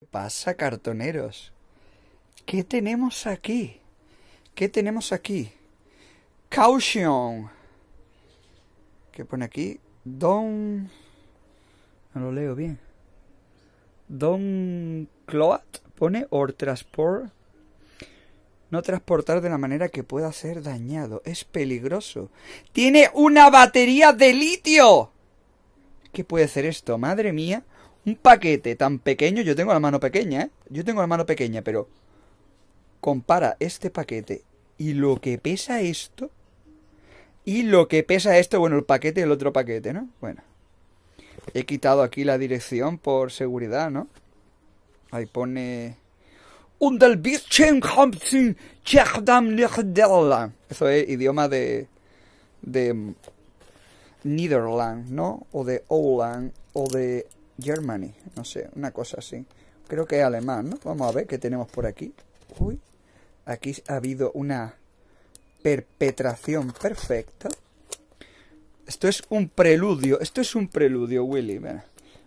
¿Qué pasa, cartoneros? ¿Qué tenemos aquí? ¿Qué tenemos aquí? Caution. ¿Qué pone aquí? Don... No lo leo bien. Don Cloat pone or transport. No transportar de la manera que pueda ser dañado. Es peligroso. ¡Tiene una batería de litio! ¿Qué puede hacer esto? Madre mía. Un paquete tan pequeño, yo tengo la mano pequeña, ¿eh? Yo tengo la mano pequeña, pero compara este paquete y lo que pesa esto y lo que pesa esto, bueno, el paquete y el otro paquete, ¿no? Bueno. He quitado aquí la dirección por seguridad, ¿no? Ahí pone... Eso es idioma de... de... Niederland, ¿no? O de Oland, o de Germany, no sé, una cosa así. Creo que es alemán, ¿no? Vamos a ver qué tenemos por aquí. Uy, aquí ha habido una perpetración perfecta. Esto es un preludio, esto es un preludio, Willy.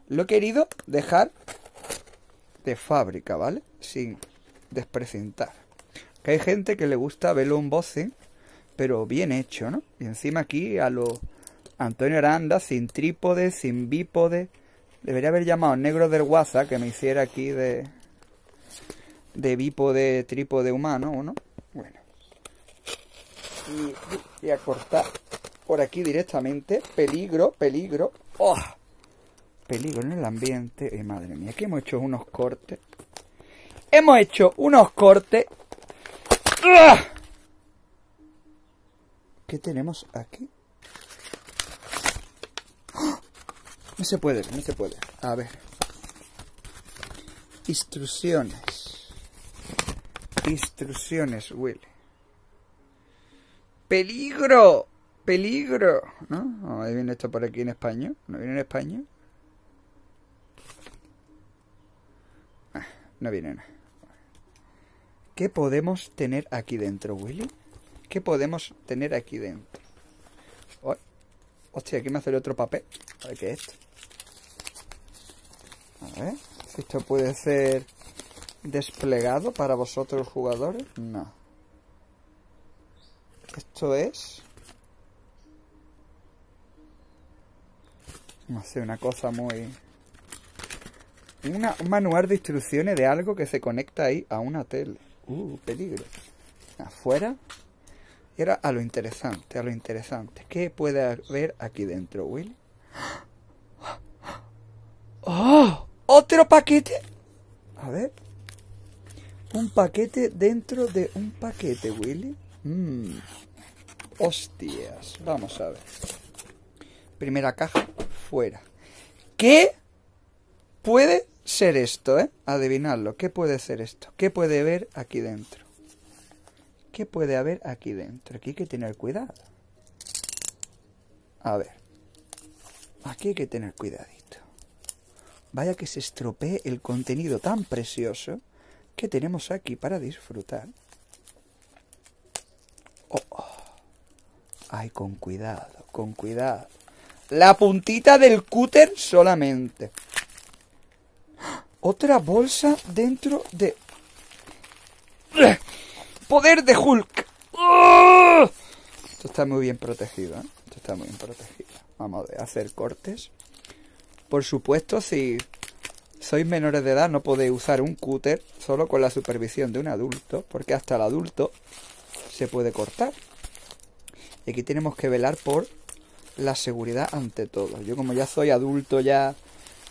Lo he querido dejar de fábrica, ¿vale? Sin desprecintar. Que hay gente que le gusta verlo un voce, pero bien hecho, ¿no? Y encima aquí a lo Antonio Aranda, sin trípode, sin bípode, Debería haber llamado negro del WhatsApp que me hiciera aquí de. de tripo trípode humano, ¿o no? Bueno. Y voy a cortar por aquí directamente. Peligro, peligro. ¡Oh! Peligro en el ambiente. Eh, madre mía, aquí hemos hecho unos cortes. Hemos hecho unos cortes. ¿Qué tenemos aquí? No se puede, no se puede. A ver. Instrucciones. Instrucciones, Will. ¡Peligro! ¡Peligro! ¿No? Oh, ahí viene esto por aquí en España? ¿No viene en España? Ah, no viene nada. ¿Qué podemos tener aquí dentro, Willy? ¿Qué podemos tener aquí dentro? hostia, aquí me hace el otro papel. A ver qué es esto. A ver si esto puede ser desplegado para vosotros jugadores. No. Esto es... No sé, una cosa muy... Una, un manual de instrucciones de algo que se conecta ahí a una tele. Uh, peligro. Afuera Y era a lo interesante, a lo interesante. ¿Qué puede haber aquí dentro, Will? otro paquete. A ver. Un paquete dentro de un paquete, Willy. Mm. Hostias. Vamos a ver. Primera caja, fuera. ¿Qué puede ser esto, eh? adivinarlo ¿Qué puede ser esto? ¿Qué puede haber aquí dentro? ¿Qué puede haber aquí dentro? Aquí hay que tener cuidado. A ver. Aquí hay que tener cuidado. Vaya que se estropee el contenido tan precioso que tenemos aquí para disfrutar. Oh, oh, Ay, con cuidado, con cuidado. La puntita del cúter solamente. Otra bolsa dentro de... ¡Poder de Hulk! Esto está muy bien protegido, ¿eh? Esto está muy bien protegido. Vamos a hacer cortes. Por supuesto, si sois menores de edad no podéis usar un cúter solo con la supervisión de un adulto, porque hasta el adulto se puede cortar. Y aquí tenemos que velar por la seguridad ante todo. Yo como ya soy adulto, ya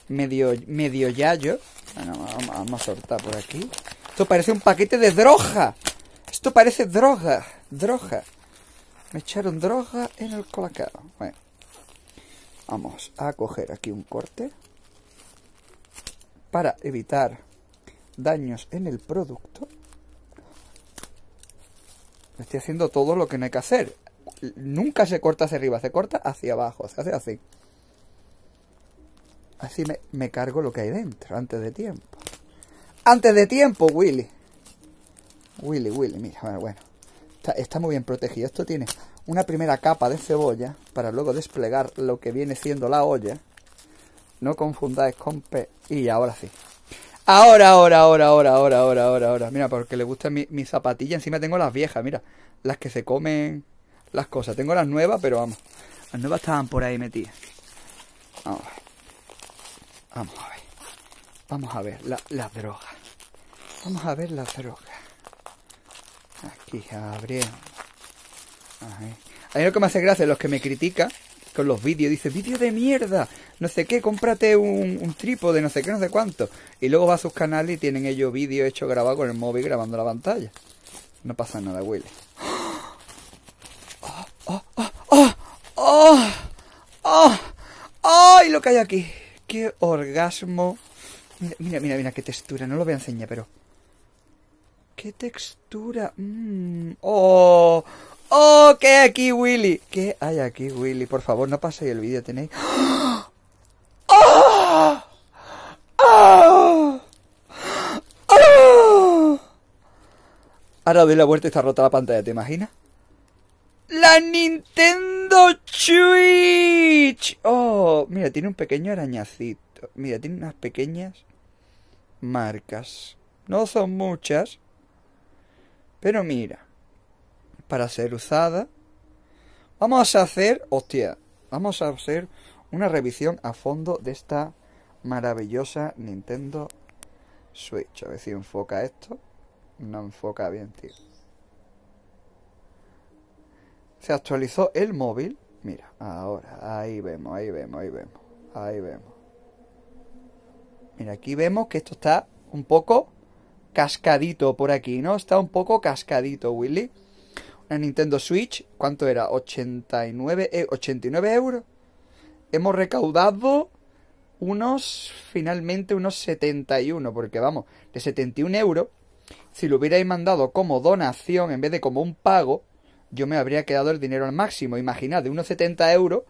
medio, medio yayo... Bueno, vamos, a soltar por aquí. Esto parece un paquete de droga. Esto parece droga. Droga. Me echaron droga en el colacao. Bueno. Vamos a coger aquí un corte para evitar daños en el producto. Estoy haciendo todo lo que no hay que hacer. Nunca se corta hacia arriba, se corta hacia abajo, se hace así. Así me, cargo lo que hay dentro, antes de tiempo. ¡Antes de tiempo, Willy! Willy, Willy, mira, bueno, bueno. Está, está muy bien protegido. Esto tiene una primera capa de cebolla para luego desplegar lo que viene siendo la olla. No confundáis con pe... Y ahora sí. Ahora, ahora, ahora, ahora, ahora, ahora, ahora, ahora. Mira, porque le gusta mi, mi zapatilla. Encima tengo las viejas, mira. Las que se comen las cosas. Tengo las nuevas, pero vamos. Las nuevas estaban por ahí metidas. Vamos a ver. Vamos a ver. Vamos a ver las drogas. Vamos a ver las drogas. Aquí abriendo. A mí lo que me hace gracia es los que me critican con los vídeos, dice, vídeo de mierda, no sé qué, cómprate un, trípode, no sé qué, no sé cuánto. Y luego va a sus canales y tienen ellos vídeos hecho grabado con el móvil grabando la pantalla. No pasa nada, Willy. ¡Oh, oh, oh, oh, oh, oh! lo que hay aquí! ¡Qué orgasmo! Mira, mira, mira, qué textura. No lo voy a enseñar, pero... ¡Qué textura! ¡Mmm! ¡Oh! ¡Oh! ¿Qué hay aquí, Willy? ¿Qué hay aquí, Willy? Por favor, no paséis el vídeo, tenéis... ¡Ah! ¡Ah! ¡Ah! Ahora doy la vuelta y está rota la pantalla, ¿te imaginas? ¡La Nintendo Switch! ¡Oh! Mira, tiene un pequeño arañacito. Mira, tiene unas pequeñas marcas. No son muchas. Pero mira para ser usada. Vamos a hacer, hostia, vamos a hacer una revisión a fondo de esta maravillosa Nintendo Switch. A ver si enfoca esto. No enfoca bien, tío. Se actualizó el móvil. Mira, ahora, ahí vemos, ahí vemos, ahí vemos, ahí vemos. Mira, aquí vemos que esto está un poco cascadito por aquí, ¿no? Está un poco cascadito, Willy en Nintendo Switch, ¿cuánto era? 89, 89 eh, euros. Hemos recaudado unos, finalmente, unos 71, porque vamos, de 71 euros, si lo hubierais mandado como donación en vez de como un pago, yo me habría quedado el dinero al máximo. Imaginad, de unos 70 euros,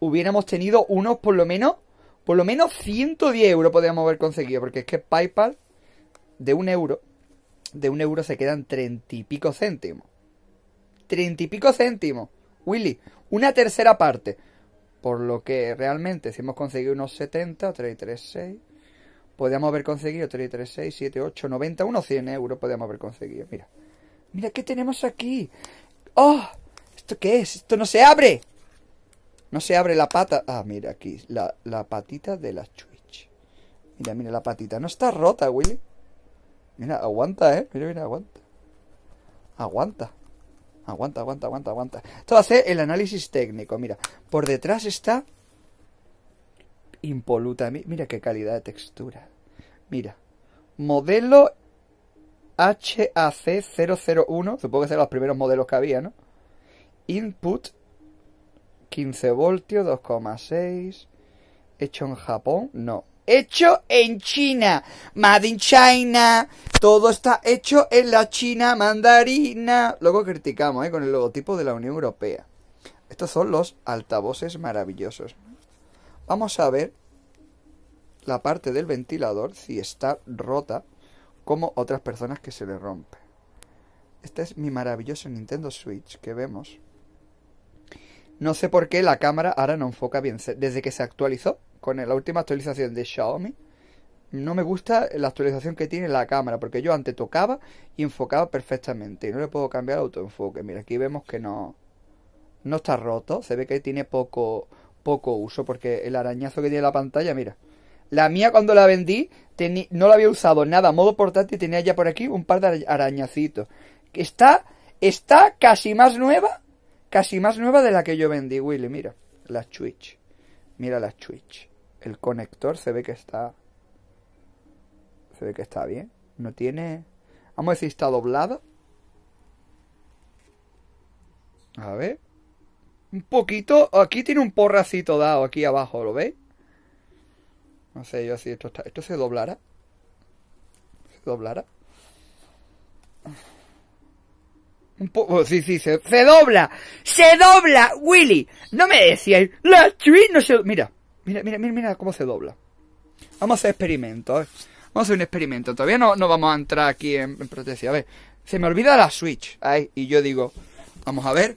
hubiéramos tenido unos por lo menos, por lo menos 110 euros podríamos haber conseguido, porque es que PayPal de un euro, de un euro se quedan 30 y pico céntimos treinta y pico céntimos. Willy, una tercera parte. Por lo que realmente, si hemos conseguido unos 70, 336, podríamos haber conseguido 336, 7, 8, 90, 100 euros podríamos haber conseguido. Mira, mira, ¿qué tenemos aquí? ¡Oh! ¿Esto qué es? ¡Esto no se abre! No se abre la pata. Ah, mira aquí, la, la patita de la Twitch. Mira, mira la patita. No está rota, Willy. Mira, aguanta, eh. Mira, mira, aguanta. Aguanta. Aguanta, aguanta, aguanta, aguanta. Esto va el análisis técnico. Mira, por detrás está impoluta. Mira qué calidad de textura. Mira. Modelo HAC001. Supongo que serán los primeros modelos que había, ¿no? Input 15 voltios, 2,6. Hecho en Japón. No hecho en China. Made in China. Todo está hecho en la China mandarina. Luego criticamos ¿eh? con el logotipo de la Unión Europea. Estos son los altavoces maravillosos. Vamos a ver la parte del ventilador si está rota como otras personas que se le rompe. Este es mi maravilloso Nintendo Switch que vemos. No sé por qué la cámara ahora no enfoca bien. Desde que se actualizó con la última actualización de Xiaomi, no me gusta la actualización que tiene la cámara, porque yo antes tocaba y enfocaba perfectamente. Y no le puedo cambiar el autoenfoque. Mira, aquí vemos que no, no está roto. Se ve que tiene poco, poco uso, porque el arañazo que tiene la pantalla, mira. La mía cuando la vendí no la había usado nada, modo portátil tenía ya por aquí un par de arañacitos. Está, está casi más nueva, casi más nueva de la que yo vendí, Willy, mira, la Twitch Mira la Twitch el conector se ve que está se ve que está bien no tiene vamos a si está doblado a ver un poquito aquí tiene un porracito dado aquí abajo lo veis no sé yo si esto esto se doblará se doblará un poco, oh, sí, sí, se, dobla, se dobla, Willy. No me decías. la chui! no se, mira, Mira, mira, mira, cómo se dobla. Vamos a hacer experimentos. Vamos a hacer un experimento. Todavía no, no vamos a entrar aquí en, protección. A ver, se me olvida la Switch. Ahí, y yo digo, vamos a ver.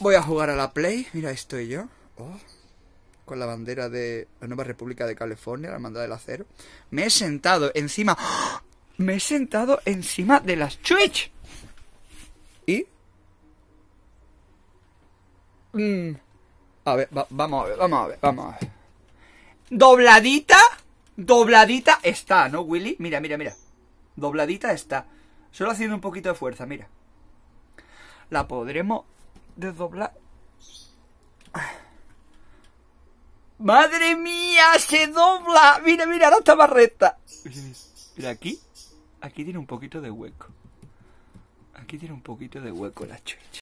Voy a jugar a la Play. Mira, estoy yo. Oh, con la bandera de la Nueva República de California, la hermandad del acero. Me he sentado encima. ¡oh! Me he sentado encima de la Switch. Y... Mmm... A ver, vamos a ver, vamos a ver, vamos a ver. Dobladita, dobladita está, ¿no, Willy? Mira, mira, mira. Dobladita está. Solo haciendo un poquito de fuerza, mira. La podremos desdoblar. ¡Madre mía! ¡Se dobla! Mira, mira, ahora está más recta. Mira, aquí. Aquí tiene un poquito de hueco. Aquí tiene un poquito de hueco la chucha.